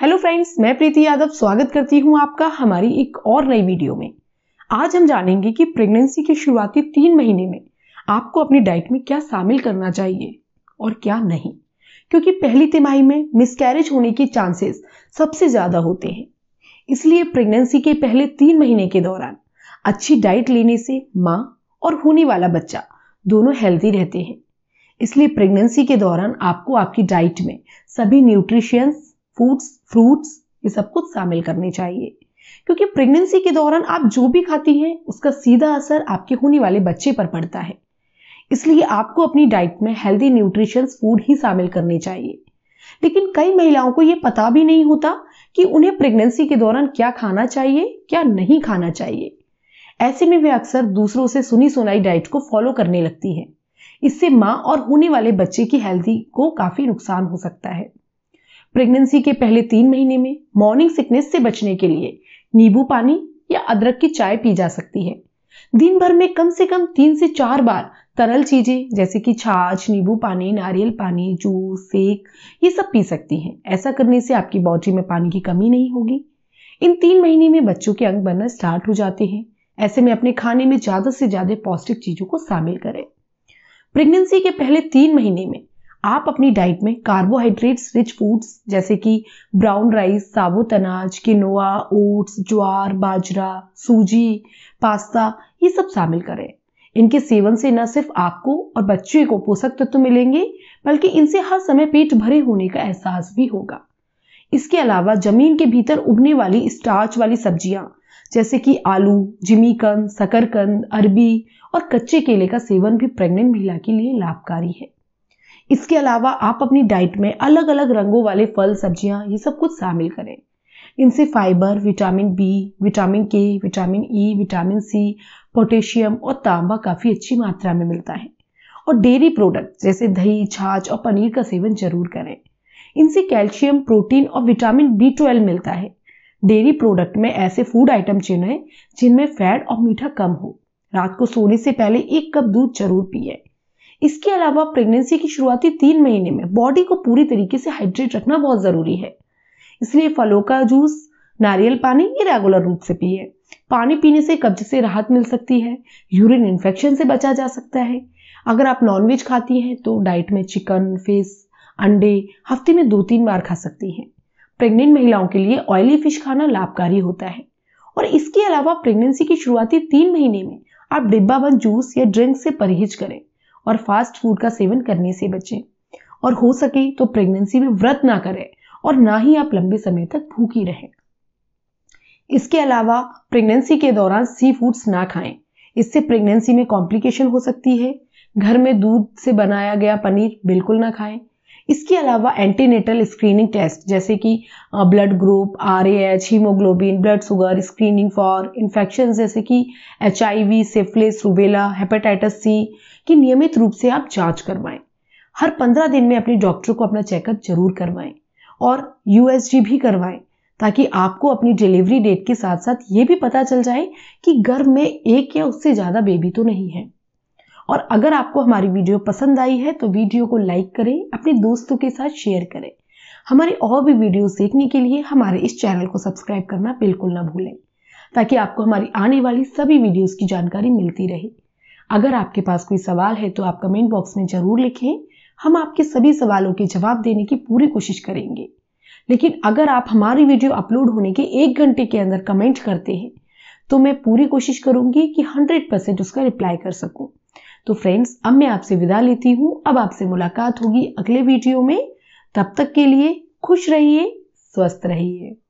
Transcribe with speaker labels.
Speaker 1: hello friends मैं प्रीति यादव स्वागत करती हूं आपका हमारी एक और नई वीडियो में आज हम जानेंगे कि प्रेगनेंसी के शुरुआती तीन महीने में आपको अपनी डाइट में क्या शामिल करना चाहिए और क्या नहीं क्योंकि पहली तिमाही में मिसकैरेज होने के चांसेस सबसे ज़्यादा होते हैं इसलिए प्रेगनेंसी के पहले तीन महीने के दौरान अच्छी डाइट लेने से माँ और होने वाला बच्चा दोनों हेल्दी रहते हैं इसलिए प्रेगनेंसी के दौरान आपको आपकी डाइट में सभी न्यूट्रिशियंस फूड्स फ्रूट्स ये सब कुछ शामिल करने चाहिए क्योंकि प्रेगनेंसी के दौरान आप जो भी खाती हैं उसका सीधा असर आपके होने वाले बच्चे पर पड़ता है इसलिए आपको अपनी डाइट में हेल्दी न्यूट्रिशंस फूड ही शामिल करने चाहिए लेकिन कई महिलाओं को यह पता भी नहीं होता कि उन्हें प्रेगनेंसी के दौरान क्या खाना चाहिए क्या नहीं खाना चाहिए ऐसे में वे अक्सर दूसरों से सुनी सुनाई डाइट को फॉलो करने लगती हैं इससे माँ और होने वाले बच्चे की हेल्थी को काफ़ी नुकसान हो सकता है प्रेगनेंसी के पहले तीन महीने में मॉर्निंग सिकनेस से बचने के लिए नींबू पानी या अदरक की चाय पी जा सकती है दिन भर में कम से कम तीन से चार बार तरल चीजें जैसे कि छाछ नींबू पानी नारियल पानी जूस सेक ये सब पी सकती हैं ऐसा करने से आपकी बॉडी में पानी की कमी नहीं होगी इन तीन महीने में बच्चों के अंग बनना स्टार्ट हो जाते हैं ऐसे में अपने खाने में ज्यादा से ज्यादा पौष्टिक चीजों को शामिल करें प्रेगनेंसी के पहले तीन महीने में आप अपनी डाइट में कार्बोहाइड्रेट्स रिच फूड्स जैसे कि ब्राउन राइस साबुत अनाज किनोआ ओट्स ज्वार बाजरा सूजी पास्ता ये सब शामिल करें इनके सेवन से न सिर्फ आपको और बच्चे को पोषक तत्व तो मिलेंगे बल्कि इनसे हर समय पेट भरे होने का एहसास भी होगा इसके अलावा जमीन के भीतर उगने वाली स्टार्च वाली सब्जियां जैसे कि आलू जिमीकंद शकरकंद अरबी और कच्चे केले का सेवन भी प्रेग्नेंट महिला के लिए लाभकारी है इसके अलावा आप अपनी डाइट में अलग अलग रंगों वाले फल सब्जियां ये सब कुछ शामिल करें इनसे fibre vitamin B vitamin K vitamin E vitamin C potassium और तांबा काफ़ी अच्छी मात्रा में मिलता है और डेयरी प्रोडक्ट जैसे दही छाछ और पनीर का सेवन जरूर करें इनसे कैल्शियम प्रोटीन और विटामिन बी ट्वेल्व मिलता है डेयरी प्रोडक्ट में ऐसे फूड आइटम चुनें जिनमें फैट और मीठा कम हो रात को सोने से पहले एक कप दूध जरूर पिए इसके अलावा प्रेगनेंसी की शुरुआती तीन महीने में बॉडी को पूरी तरीके से हाइड्रेट रखना बहुत ज़रूरी है इसलिए फलों का जूस नारियल पानी ये रेगुलर रूप से पिए पानी पीने से कब्ज से राहत मिल सकती है यूरिन इन्फेक्शन से बचा जा सकता है अगर आप नॉनवेज खाती हैं तो डाइट में चिकन फिश अंडे हफ्ते में दो तीन बार खा सकती हैं प्रेग्नेंट महिलाओं के लिए ऑयली फिश खाना लाभकारी होता है और इसके अलावा प्रेगनेंसी की शुरुआती तीन महीने में आप डिब्बा बंद जूस या ड्रिंक से परहेज करें और फास्ट फूड का सेवन करने से बचें और हो सके तो प्रेगनेंसी में व्रत ना करें और ना ही आप लंबे समय तक भूखी रहें इसके अलावा प्रेगनेंसी के दौरान सी फूड्स ना खाएं इससे प्रेगनेंसी में कॉम्प्लिकेशन हो सकती है घर में दूध से बनाया गया पनीर बिल्कुल ना खाएं इसके अलावा एंटीनेटल स्क्रीनिंग टेस्ट जैसे कि blood group or haemoglobin blood sugar screening for infection जैसे कि H I syphilis rubella hepatitis C की नियमित रूप से आप जांच करवाएं हर पंद्रह दिन में अपने डॉक्टर को अपना चेकअप जरूर करवाएं और यूएसजी भी करवाएं ताकि आपको अपनी डिलीवरी डेट के साथ साथ ये भी पता चल जाए कि गर्भ में एक या उससे ज़्यादा बेबी तो नहीं है और अगर आपको हमारी वीडियो पसंद आई है तो वीडियो को लाइक करें अपने दोस्तों के साथ शेयर करें हमारे और भी वीडियोस देखने के लिए हमारे इस चैनल को सब्सक्राइब करना बिल्कुल ना भूलें ताकि आपको हमारी आने वाली सभी वीडियोस की जानकारी मिलती रहे अगर आपके पास कोई सवाल है तो आप कमेंट बॉक्स में ज़रूर लिखें हम आपके सभी सवालों के जवाब देने की पूरी कोशिश करेंगे लेकिन अगर आप हमारी वीडियो अपलोड होने के एक घंटे के अंदर कमेंट करते हैं तो मैं पूरी कोशिश करूंगी कि 100 परसेंट उसका रिप्लाई कर सकूं तो फ्रेंड्स अब मैं आपसे विदा लेती हूँ अब आपसे मुलाकात होगी अगले वीडियो में तब तक के लिए खुश रहिए स्वस्थ रहिए